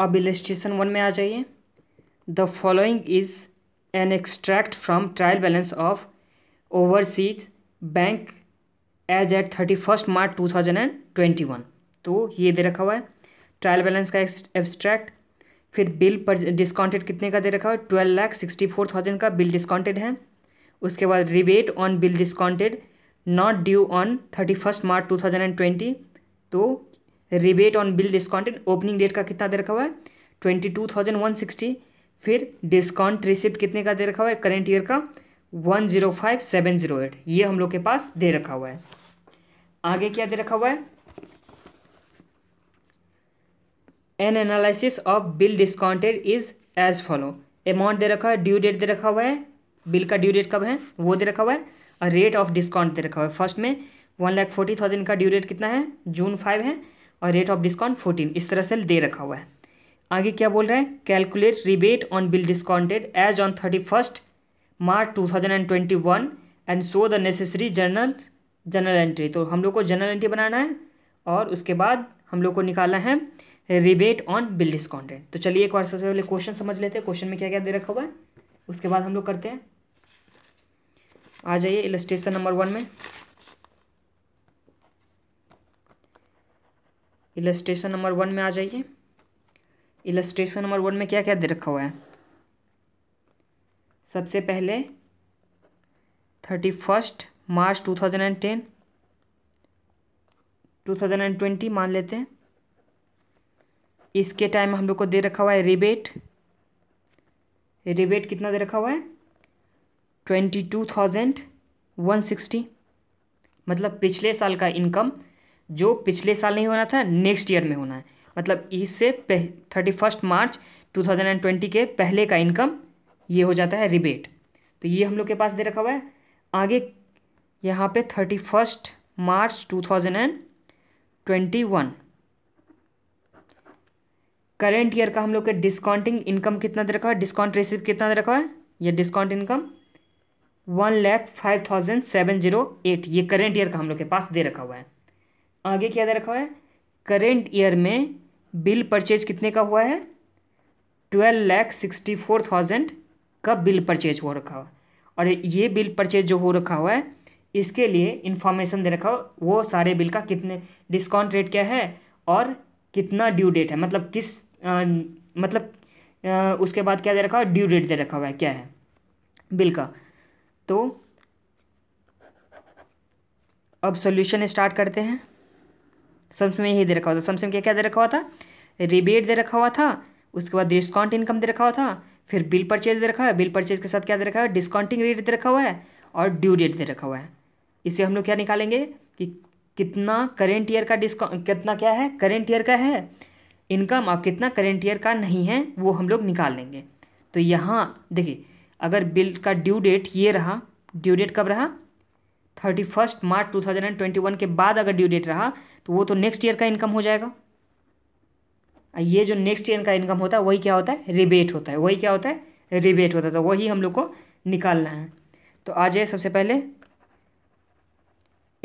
अब illustration one में आ जाइए the following is an extract from trial balance of overseas bank as at thirty first March two thousand and twenty one तो ये दे रखा हुआ है ट्रायल बैलेंस का एब्सट्रैक्ट फिर बिल पर डिस्काउंटेड कितने का दे रखा है twelve lakh sixty four thousand का बिल डिस्काउंटेड है उसके बाद rebate on bill discounted not due on thirty first March two thousand and twenty तो rebate on bill discounted opening date का कितना दे रखा हुआ है twenty two thousand one sixty फिर डिस्काउंट रिसिप्ट कितने का दे रखा हुआ है करेंट ईयर का one zero five seven zero eight ये हम लोग के पास दे रखा हुआ है आगे क्या दे रखा हुआ है an analysis of bill discounted is as follow amount दे रखा है ड्यू डेट दे रखा हुआ है बिल का ड्यू डेट कब है वो दे रखा हुआ है और रेट ऑफ डिस्काउंट दे रखा हुआ है फर्स्ट में वन लाख फोर्टी थाउजेंड का ड्यू डेट कितना है जून फाइव है और रेट ऑफ डिस्काउंट फोर्टीन इस तरह से दे रखा हुआ है आगे क्या बोल रहे हैं calculate rebate on bill discounted as on thirty first March two thousand and twenty one and so the necessary journal general entry तो हम लोग को जनरल एंट्री बनाना है और उसके बाद हम लोग को निकालना है रिबेट ऑन बिल डिस्काउंटेड तो चलिए एक बार सबसे पहले क्वेश्चन समझ लेते हैं क्वेश्चन में क्या क्या दे रखा हुआ है उसके बाद हम लोग करते हैं आ जाइए इलस्ट्रेशन नंबर वन में इलस्ट्रेशन नंबर वन में आ जाइए इलस्ट्रेशन नंबर वन में क्या क्या दे रखा हुआ है सबसे पहले thirty first March two thousand and ten two thousand and twenty मान लेते हैं इसके टाइम हम लोग को दे रखा हुआ है रिबेट रिबेट कितना दे रखा हुआ है twenty two thousand one sixty मतलब पिछले साल का इनकम जो पिछले साल नहीं होना था नेक्स्ट ईयर में होना है मतलब इससे thirty first March two thousand and twenty के पहले का इनकम ये हो जाता है रिबेट तो ये हम लोग के पास दे रखा हुआ है आगे यहाँ पे thirty first March two thousand and twenty one current year का हम लोग के डिस्काउंटिंग इनकम कितना दे रखा है डिस्काउंट रिसिप्ट कितना दे रखा है यह discount income one lakh five thousand seven zero eight ये करेंट ईयर का हम लोग के पास दे रखा हुआ है आगे क्या दे रखा है करेंट ईयर में बिल परचेज कितने का हुआ है twelve lakh sixty four thousand का बिल परचेज हो रखा हुआ और ये बिल परचेज जो हो रखा हुआ है इसके लिए इन्फॉर्मेशन दे रखा हो वो सारे बिल का कितने डिस्काउंट रेट क्या है और कितना ड्यू डेट है मतलब किस आ, मतलब आ, उसके बाद क्या दे रखा है ड्यू डेट दे रखा हुआ है क्या है बिल का तो अब सोल्यूशन स्टार्ट करते हैं सम्स में यही दे रखा हुआ था सम्स में क्या क्या दे रखा हुआ था रिबेट दे रखा हुआ था उसके बाद डिस्काउंट इनकम दे रखा हुआ था फिर बिल परचेज दे रखा है बिल परचेज के साथ क्या दे रखा है डिस्काउंटिंग रेट दे रखा हुआ है और ड्यू डेट दे रखा हुआ है इससे हम लोग क्या निकालेंगे कि कितना करेंट ईयर का डिस्काउंट कितना क्या है करेंट ईयर का है इनकम और कितना करेंट ईयर का नहीं है वो हम लोग निकाल लेंगे तो यहाँ देखिए अगर बिल का ड्यू डेट ये रहा ड्यू डेट कब रहा thirty first March two thousand and twenty one के बाद अगर ड्यू डेट रहा तो वो तो नेक्स्ट ईयर का इनकम हो जाएगा ये जो नेक्स्ट ईयर का इनकम होता है वही क्या होता है रिबेट होता है वही क्या होता है रिबेट होता है तो वही हम लोग को निकालना है तो आ जाए सबसे पहले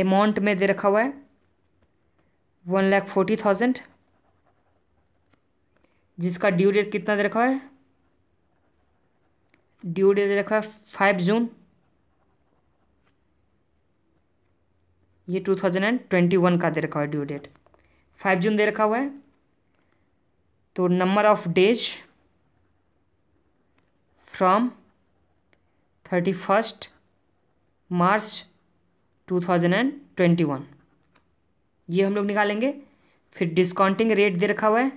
अमाउंट में दे रखा हुआ है वन लाख फोर्टी थाउजेंड जिसका ड्यू डेट कितना दे रखा है ड्यू डेट दे रखा है फाइव जून ये two thousand and twenty one का दे रखा हुआ है ड्यू डेट फाइव जून दे रखा हुआ है तो number of days from thirty first March two thousand and twenty one ये हम लोग निकालेंगे फिर डिस्काउंटिंग रेट दे रखा हुआ है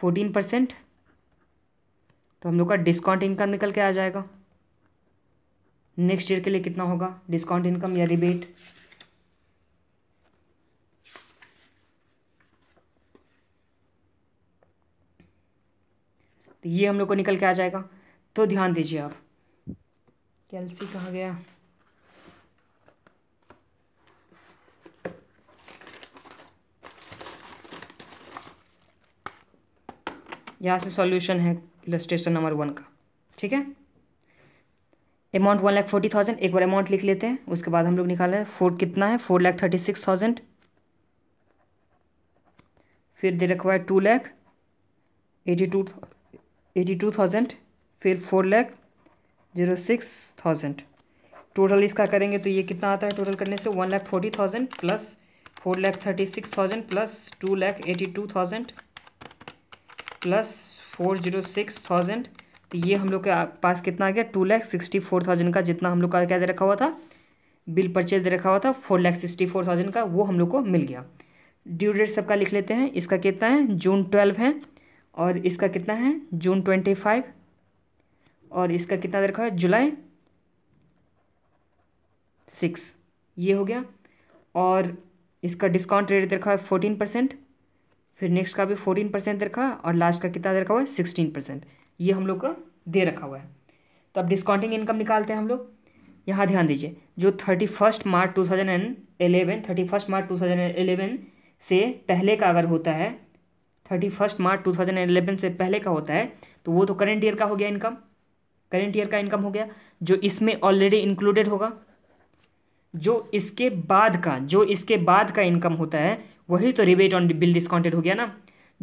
फोर्टीन परसेंट तो हम लोग का डिस्काउंट इनकम निकल के आ जाएगा नेक्स्ट ईयर के लिए कितना होगा डिस्काउंट इनकम या रिबेट तो ये हम लोग को निकल के आ जाएगा तो ध्यान दीजिए आप कैलसी कहाँ गया यहाँ से सॉल्यूशन है इलस्ट्रेशन नंबर वन का ठीक है amount one lakh forty thousand एक बार अमाउंट लिख लेते हैं उसके बाद हम लोग हैं फोर कितना है four lakh thirty six thousand फिर दे रखा है two lakh eighty two eighty two thousand फिर four lakh zero six thousand total इसका करेंगे तो ये कितना आता है टोटल करने से one lakh forty thousand plus four lakh thirty six thousand plus two lakh eighty two thousand plus four zero six thousand तो ये हम लोग के पास कितना आ गया two lakh sixty four thousand का जितना हम लोग का क्या दे रखा हुआ था बिल परचेज दे रखा हुआ था four lakh sixty four thousand का वो हम लोग को मिल गया ड्यू डेट सबका लिख लेते हैं इसका कितना है जून ट्वेल्व है और इसका कितना है जून ट्वेंटी फाइव और इसका कितना दे रखा है जुलाई सिक्स ये हो गया और इसका डिस्काउंट रेट देखा रखा है फोर्टीन परसेंट फिर नेक्स्ट का भी फोर्टीन परसेंट देखा रखा और लास्ट का कितना दे रखा हुआ है सिक्सटीन परसेंट ये हम लोग का दे रखा हुआ है तो अब डिस्काउंटिंग इनकम निकालते हैं हम लोग यहाँ ध्यान दीजिए जो thirty first March two thousand and eleven thirty first March two thousand eleven से पहले का अगर होता है thirty first March two thousand eleven से पहले का होता है तो वो तो करेंट ईयर का हो गया इनकम करेंट ईयर का इनकम हो गया जो इसमें ऑलरेडी इंक्लूडेड होगा जो इसके बाद का जो इसके बाद का इनकम होता है वही तो रिबेट ऑन बिल डिस्काउंटेड हो गया ना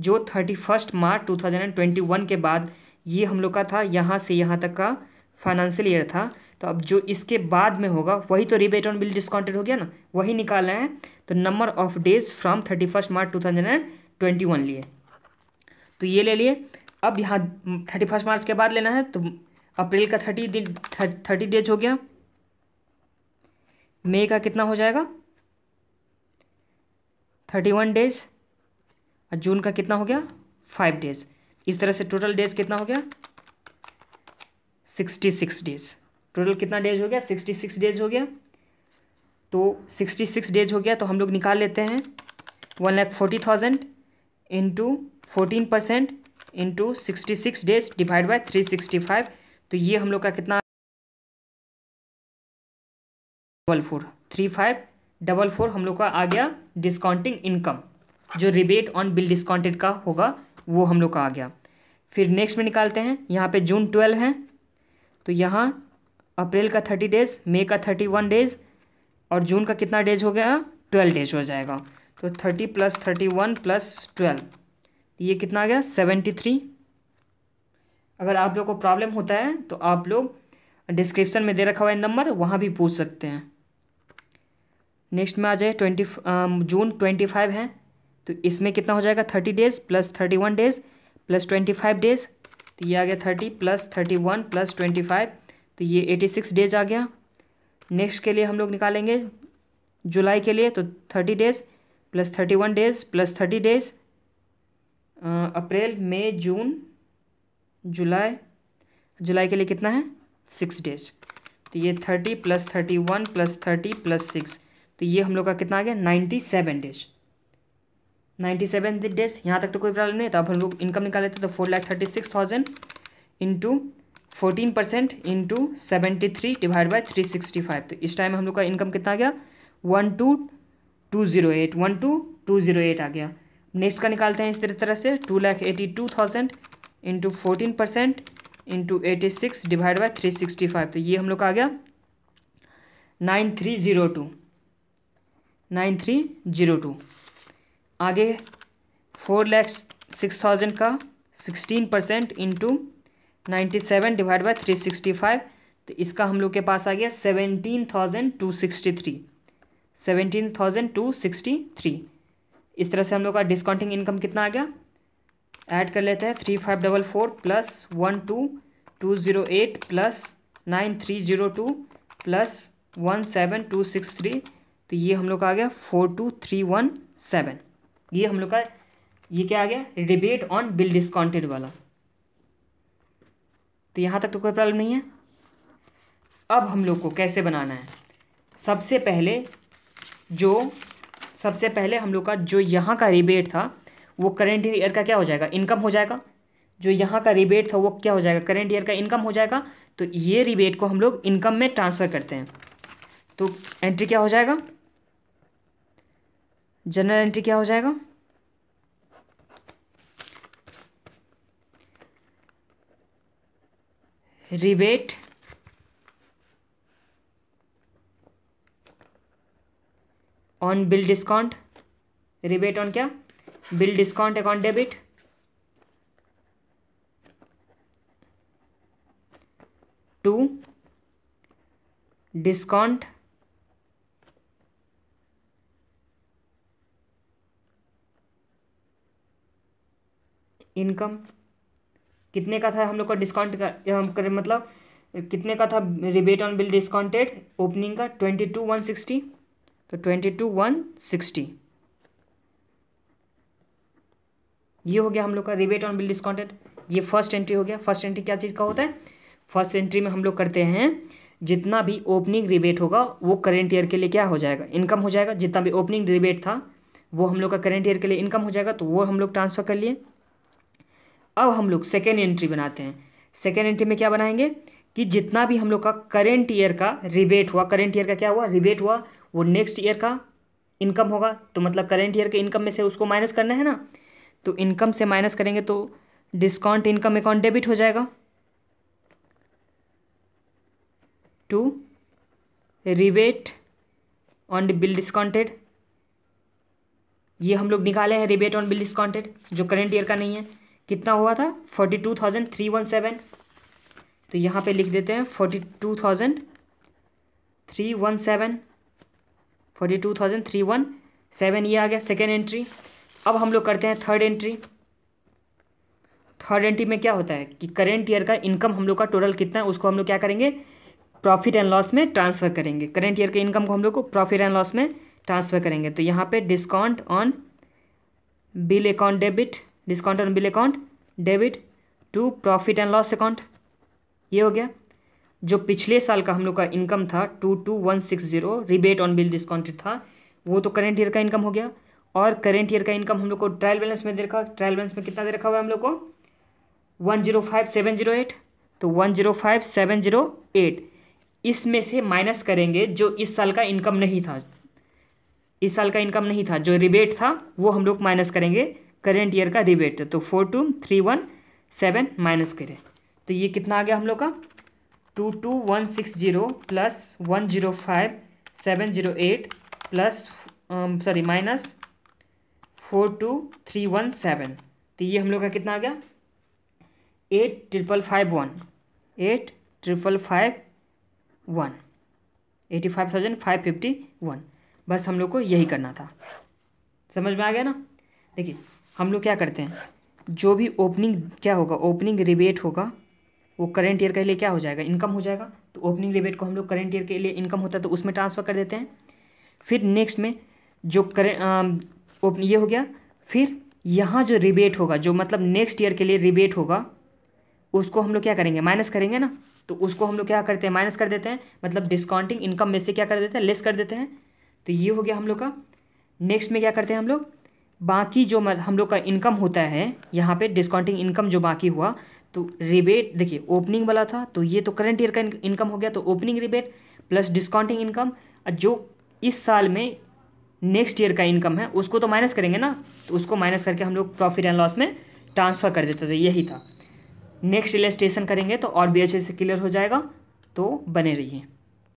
जो thirty first March two thousand and twenty one के बाद ये हम लोग का था यहाँ से यहाँ तक का फाइनेंशियल ईयर था तो अब जो इसके बाद में होगा वही तो रिबेट ऑन बिल डिस्काउंटेड हो गया ना वही निकालना है तो number of days from thirty first March two thousand and twenty one लिए तो ये ले लिए अब यहाँ थर्टी फर्स्ट मार्च के बाद लेना है तो अप्रैल का थर्टी दिन थर्टी डेज हो गया मई का कितना हो जाएगा थर्टी वन डेज और जून का कितना हो गया फाइव डेज इस तरह से टोटल डेज कितना हो गया सिक्सटी सिक्स डेज टोटल कितना डेज हो गया सिक्सटी सिक्स डेज हो गया तो सिक्सटी सिक्स डेज हो गया तो हम लोग निकाल लेते हैं one lakh forty thousand into fourteen percent into sixty six days divide by three sixty five तो ये हम लोग का कितना double four three five double four हम लोग का आ गया डिस्काउंटिंग इनकम जो रिबेट ऑन बिल डिस्काउंटेड का होगा वो हम लोग का आ गया फिर नेक्स्ट में निकालते हैं यहाँ पे जून ट्वेल्व है तो यहाँ अप्रैल का थर्टी डेज मई का थर्टी वन डेज और जून का कितना डेज हो गया ट्वेल्व डेज हो जाएगा तो thirty plus thirty one plus twelve ये कितना आ गया सेवेंटी थ्री अगर आप लोग को प्रॉब्लम होता है तो आप लोग डिस्क्रिप्शन में दे रखा हुआ है नंबर वहाँ भी पूछ सकते हैं नेक्स्ट में आ जाए ट्वेंटी जून ट्वेंटी फाइव है तो इसमें कितना हो जाएगा thirty days plus thirty one days plus twenty five days तो ये आ गया thirty plus thirty one plus twenty five तो ये एटी सिक्स डेज आ गया नेक्स्ट के लिए हम लोग निकालेंगे जुलाई के लिए तो thirty days plus thirty one days plus thirty days अप्रैल मई जून जुलाई जुलाई के लिए कितना है सिक्स डेज तो ये thirty plus thirty one plus thirty plus six तो ये हम लोग का कितना आ गया ninety seven days ninety seven days यहाँ तक तो कोई प्रॉब्लम नहीं तो अब हम लोग इनकम निकाल लेते तो four lakh thirty six thousand into fourteen percent into seventy three divide by three sixty five तो इस टाइम हम लोग का इनकम कितना आ गया one two two zero eight one two two zero eight आ गया नेक्स्ट का निकालते हैं इस तरह से two lakh eighty two thousand into fourteen percent into eighty six divide by three sixty five तो ये हम लोग का आ गया nine three zero two nine three zero two आगे फोर लैक्स सिक्स थाउजेंड का sixteen percent into ninety seven divide by three sixty five तो इसका हम लोग के पास आ गया seventeen thousand two sixty three seventeen thousand two sixty three इस तरह से हम लोग का डिस्काउंटिंग इनकम कितना आ गया ऐड कर लेते हैं three five double four plus one two two zero eight plus nine three zero two plus one seven two six three तो ये हम लोग का आ गया four two three one seven ये हम लोग का ये क्या आ गया डिबेट ऑन बिल डिस्काउंटेड वाला तो यहाँ तक तो कोई प्रॉब्लम नहीं है अब हम लोग को कैसे बनाना है सबसे पहले जो सबसे पहले हम लोग का जो यहाँ का रिबेट था वो करेंट ईयर का क्या हो जाएगा इनकम हो जाएगा जो यहाँ का रिबेट था वो क्या हो जाएगा करेंट ईयर का इनकम हो जाएगा तो ये रिबेट को हम लोग इनकम में ट्रांसफ़र करते हैं तो एंट्री क्या हो जाएगा जनरल एंट्री क्या हो जाएगा rebate on bill discount rebate on क्या bill discount account debit to discount income कितने का था हम लोग का डिस्काउंट का कर मतलब कितने का था rebate on bill discounted opening का ट्वेंटी टू वन सिक्सटी तो ट्वेंटी टू वन सिक्सटी ये हो गया हम लोग का रिबेट ऑन बिल डिस्काउंटेड ये फर्स्ट एंट्री हो गया फर्स्ट एंट्री क्या चीज़ का होता है फर्स्ट एंट्री में हम लोग करते हैं जितना भी ओपनिंग रिबेट होगा वो करेंट ईयर के लिए क्या हो जाएगा इनकम हो जाएगा जितना भी ओपनिंग रिबेट था वो हम लोग का करेंट ईयर के लिए इनकम हो जाएगा तो वो हम लोग ट्रांसफ़र कर लिए अब हम लोग सेकेंड एंट्री बनाते हैं सेकेंड एंट्री में क्या बनाएंगे कि जितना भी हम लोग का करेंट ईयर का रिबेट हुआ करेंट ईयर का क्या हुआ रिबेट हुआ वो नेक्स्ट ईयर का इनकम होगा तो मतलब करेंट ईयर के इनकम में से उसको माइनस करना है ना तो इनकम से माइनस करेंगे तो डिस्काउंट इनकम अकाउंट डेबिट हो जाएगा to rebate on bill discounted ये हम लोग निकाले हैं रिबेट ऑन बिल डिस्काउंटेड जो करेंट ईयर का नहीं है कितना हुआ था forty two thousand three one seven तो यहाँ पे लिख देते हैं forty two thousand three one seven forty two thousand three one seven ये आ गया सेकेंड एंट्री अब हम लोग करते हैं थर्ड एंट्री थर्ड एंट्री में क्या होता है कि करेंट ईयर का इनकम हम लोग का टोटल कितना है उसको हम लोग क्या करेंगे प्रॉफिट एंड लॉस में ट्रांसफ़र करेंगे करेंट ईयर के इनकम को हम लोग को प्रॉफिट एंड लॉस में ट्रांसफ़र करेंगे तो यहाँ पे discount on bill account debit discount and bill account debit to profit and loss account ये हो गया जो पिछले साल का हम लोग का इनकम था two two one six zero rebate on bill discounted था वो तो करेंट ईयर का इनकम हो गया और करेंट ईयर का इनकम हम लोग को ट्रायल बैलेंस में दे रखा ट्रायल बैलेंस में कितना दे रखा हुआ है हम लोग को one zero five seven zero eight तो one zero five seven zero eight इसमें से माइनस करेंगे जो इस साल का इनकम नहीं था इस साल का इनकम नहीं था जो रिबेट था वो हम लोग माइनस करेंगे करेंट ईयर का रिबेट तो four two three one seven minus करें तो ये कितना आ गया हम लोग का two two one six zero plus one zero five seven zero eight plus sorry minus four two three one seven तो ये हम लोग का कितना आ गया eight triple five one eight triple five one eighty five thousand five fifty one बस हम लोग को यही करना था समझ में आ गया ना देखिए हम लोग क्या करते हैं जो भी ओपनिंग क्या होगा ओपनिंग रिबेट होगा वो करंट ईयर के लिए क्या हो जाएगा इनकम हो जाएगा तो ओपनिंग रिबेट को हम लोग करंट ईयर के लिए इनकम होता है तो उसमें ट्रांसफ़र कर देते हैं फिर नेक्स्ट में जो करें ओपन ये हो गया फिर यहाँ जो रिबेट होगा जो मतलब नेक्स्ट ईयर के लिए रिबेट होगा उसको हम लोग क्या करेंगे माइनस करेंगे ना तो उसको हम लोग क्या करते हैं माइनस कर देते हैं मतलब डिस्काउंटिंग इनकम में से क्या कर देते हैं लेस कर देते हैं तो ये हो गया हम लोग का नेक्स्ट में क्या करते हैं हम लोग बाकी जो हम लोग का इनकम होता है यहाँ पे डिस्काउंटिंग इनकम जो बाकी हुआ तो रिबेट देखिए ओपनिंग वाला था तो ये तो करंट ईयर का इनकम हो गया तो opening rebate plus discounting income जो इस साल में नेक्स्ट ईयर का इनकम है उसको तो माइनस करेंगे ना तो उसको माइनस करके हम लोग प्रॉफिट एंड लॉस में ट्रांसफ़र कर देते थे यही था नेक्स्ट इलेस्टेशन करेंगे तो और भी अच्छे से क्लियर हो जाएगा तो बने रहिए